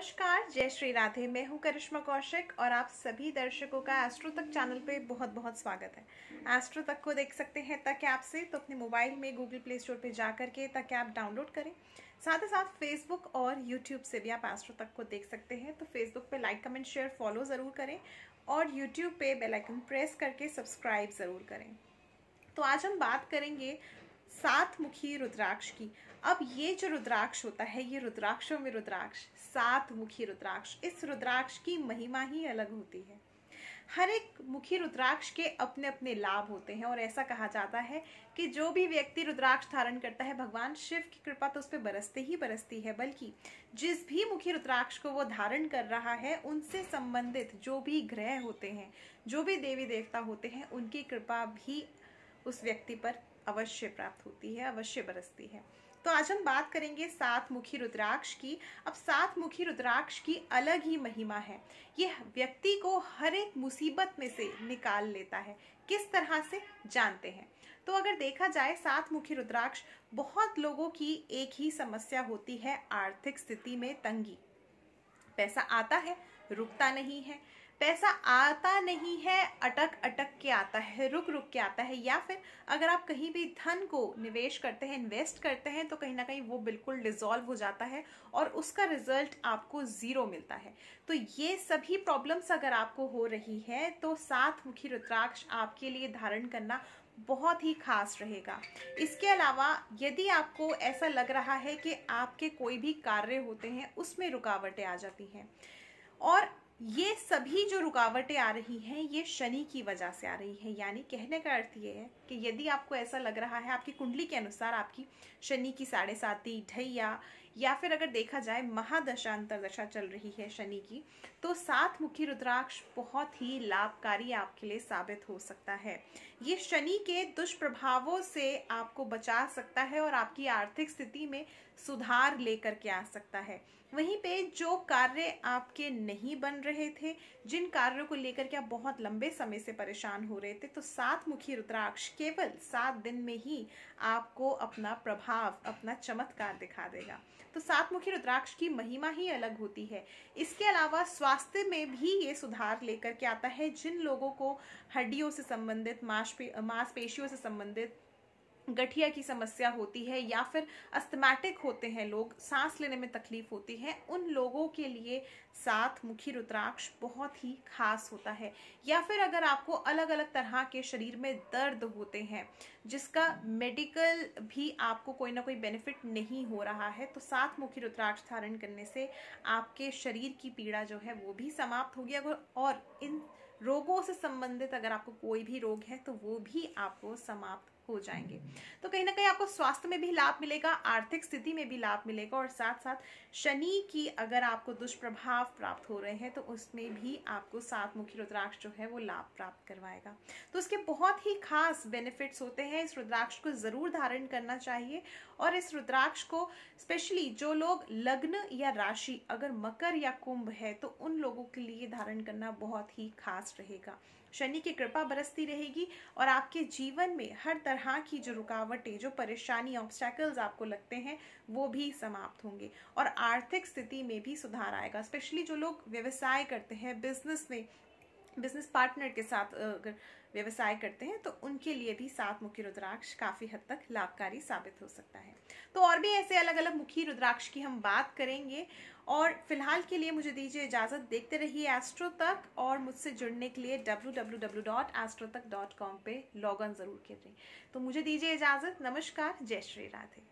नमस्कार जय श्री राधे मैं हूं करिश्मा कौशिक और आप सभी दर्शकों का एस्ट्रो तक चैनल पे बहुत बहुत स्वागत है एस्ट्रो तक को देख सकते हैं तक ऐप से तो अपने मोबाइल में गूगल प्ले स्टोर पे जा करके तक ऐप डाउनलोड करें साथ ही साथ फेसबुक और यूट्यूब से भी आप एस्ट्रो तक को देख सकते हैं तो फेसबुक पर लाइक कमेंट शेयर फॉलो ज़रूर करें और यूट्यूब पे बेलाइकन प्रेस करके सब्सक्राइब ज़रूर करें तो आज हम बात करेंगे सात मुखी रुद्राक्ष की अब ये जो रुद्राक्ष होता है ये रुद्राक्षों में रुद्राक्ष सात मुखी रुद्राक्ष इस रुद्राक्ष की महिमा ही अलग होती है हर एक मुखी रुद्राक्ष के अपने अपने लाभ होते हैं और ऐसा कहा जाता है कि जो भी व्यक्ति रुद्राक्ष धारण करता है भगवान शिव की कृपा तो उस पर बरसते ही बरसती है बल्कि जिस भी मुखी रुद्राक्ष को वो धारण कर रहा है उनसे संबंधित जो भी ग्रह होते हैं जो भी देवी देवता होते हैं उनकी कृपा भी उस व्यक्ति पर अवश्य प्राप्त होती है अवश्य बरसती है तो आज हम बात करेंगे सात मुखी रुद्राक्ष की अब सात मुखी रुद्राक्ष की अलग ही महिमा है ये व्यक्ति को हर एक मुसीबत में से निकाल लेता है किस तरह से जानते हैं तो अगर देखा जाए सात मुखी रुद्राक्ष बहुत लोगों की एक ही समस्या होती है आर्थिक स्थिति में तंगी पैसा आता है रुकता नहीं है पैसा आता नहीं है अटक अटक के आता है रुक रुक के आता है या फिर अगर आप कहीं भी धन को निवेश करते हैं इन्वेस्ट करते हैं तो कहीं ना कहीं वो बिल्कुल डिजॉल्व हो जाता है और उसका रिजल्ट आपको ज़ीरो मिलता है तो ये सभी प्रॉब्लम्स अगर आपको हो रही है तो सात मुखी रुद्राक्ष आपके लिए धारण करना बहुत ही खास रहेगा इसके अलावा यदि आपको ऐसा लग रहा है कि आपके कोई भी कार्य होते हैं उसमें रुकावटें आ जाती हैं और ये सभी जो रुकावटें आ रही हैं ये शनि की वजह से आ रही हैं यानी कहने का अर्थ ये है कि यदि आपको ऐसा लग रहा है आपकी कुंडली के अनुसार आपकी शनि की साढ़े साती ढैया या फिर अगर देखा जाए महादशा अंतरदशा चल रही है शनि की तो सात मुखी रुद्राक्ष बहुत ही लाभकारी आपके लिए साबित हो सकता है ये शनि के दुष्प्रभावों से आपको बचा सकता है और आपकी आर्थिक स्थिति में सुधार लेकर के आ सकता है वहीं पे जो कार्य आपके नहीं बन रहे थे जिन कार्यों को लेकर के आप बहुत लंबे समय से परेशान हो रहे थे तो सात मुखी रुद्राक्ष केवल सात दिन में ही आपको अपना प्रभाव अपना चमत्कार दिखा देगा तो सात मुखी रुद्राक्ष की महिमा ही अलग होती है इसके अलावा स्वास्थ्य में भी ये सुधार लेकर के आता है जिन लोगों को हड्डियों से संबंधित मांसपेशियों से संबंधित गठिया की समस्या होती है या फिर अस्थमैटिक होते हैं लोग सांस लेने में तकलीफ होती है उन लोगों के लिए साथ मुखी रुद्राक्ष बहुत ही खास होता है या फिर अगर आपको अलग अलग तरह के शरीर में दर्द होते हैं जिसका मेडिकल भी आपको कोई ना कोई बेनिफिट नहीं हो रहा है तो साथ मुखी रुद्राक्ष धारण करने से आपके शरीर की पीड़ा जो है वो भी समाप्त होगी अगर और इन रोगों से संबंधित अगर आपको कोई भी रोग है तो वो भी आपको समाप्त हो जाएंगे तो कहीं ना कहीं आपको स्वास्थ्य में भी लाभ मिलेगा आर्थिक स्थिति में भी लाभ मिलेगा और साथ साथ शनि की अगर आपको दुष्प्रभाव प्राप्त हो रहे हैं तो उसमें भी आपको सात मुखी रुद्राक्ष जो है वो लाभ प्राप्त करवाएगा तो उसके बहुत ही खास बेनिफिट्स होते हैं इस रुद्राक्ष को ज़रूर धारण करना चाहिए और इस रुद्राक्ष को स्पेशली जो लोग लग्न या राशि अगर मकर या कुंभ है तो उन लोगों के लिए धारण करना बहुत ही खास रहेगा शनि की कृपा बरसती रहेगी और आपके जीवन में हर तरह तरह की जो रुकावटें जो परेशानी ऑब्स्टैकल्स आपको लगते हैं वो भी समाप्त होंगे और आर्थिक स्थिति में भी सुधार आएगा स्पेशली जो लोग व्यवसाय करते हैं बिजनेस में बिजनेस पार्टनर के साथ अगर व्यवसाय करते हैं तो उनके लिए भी सात मुखी रुद्राक्ष काफी हद तक लाभकारी साबित हो सकता है तो और भी ऐसे अलग अलग मुखी रुद्राक्ष की हम बात करेंगे और फिलहाल के लिए मुझे दीजिए इजाजत देखते रहिए एस्ट्रो तक और मुझसे जुड़ने के लिए W W W dot AstroTak dot com पर लॉग इन जरूर करें तो मुझे दीजिए इजाजत नमस्कार जय श्री राधे